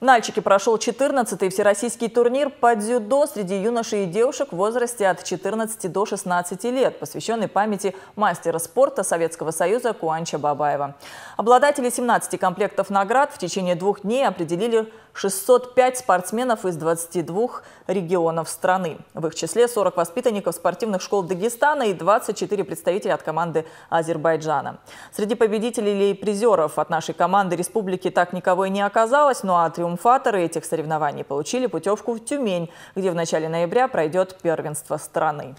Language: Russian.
В Нальчике прошел 14-й всероссийский турнир по дзюдо среди юношей и девушек в возрасте от 14 до 16 лет, посвященный памяти мастера спорта Советского Союза Куанча Бабаева. Обладатели 17 комплектов наград в течение двух дней определили 605 спортсменов из 22 регионов страны. В их числе 40 воспитанников спортивных школ Дагестана и 24 представителя от команды Азербайджана. Среди победителей и призеров от нашей команды республики так никого и не оказалось, ну а триумф Триумфаторы этих соревнований получили путевку в Тюмень, где в начале ноября пройдет первенство страны.